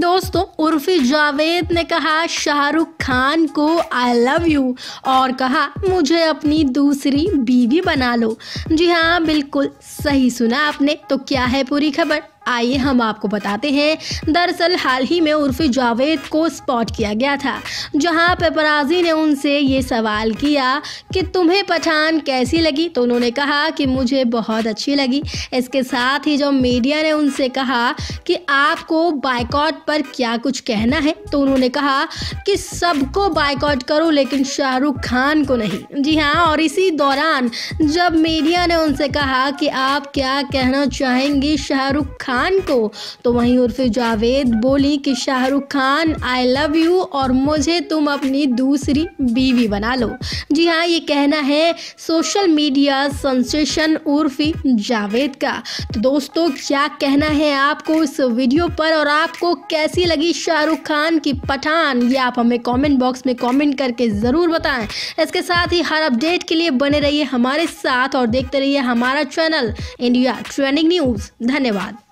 दोस्तों उर्फी जावेद ने कहा शाहरुख खान को आई लव यू और कहा मुझे अपनी दूसरी बीवी बना लो जी हाँ बिल्कुल सही सुना आपने तो क्या है पूरी खबर आइए हम आपको बताते हैं दरअसल हाल ही में उर्फी जावेद को स्पॉट किया गया था जहां पेपराजी ने उनसे ये सवाल किया कि तुम्हें पठान कैसी लगी तो उन्होंने कहा कि मुझे बहुत अच्छी लगी इसके साथ ही जब मीडिया ने उनसे कहा कि आपको बाइकआउट पर क्या कुछ कहना है तो उन्होंने कहा कि सबको बाइकआउट करो लेकिन शाहरुख खान को नहीं जी हाँ और इसी दौरान जब मीडिया ने उनसे कहा कि आप क्या कहना चाहेंगी शाहरुख खान खान को तो वहीं उर्फ जावेद बोली कि Shahrukh Khan I love you और मुझे तुम अपनी दूसरी बीवी बना लो जी हाँ ये कहना है social media sensation Urfi Javed का तो दोस्तों क्या कहना है आपको इस वीडियो पर और आपको कैसी लगी शाहरुख खान की पठान ये आप हमें कमेंट बॉक्स में कमेंट करके ज़रूर बताएं इसके साथ ही हर अपडेट के लिए बने रहिए हमारे साथ और देखते रहिए हमारा चैनल इंडिया ट्रेंडिंग न्यूज़ धन्यवाद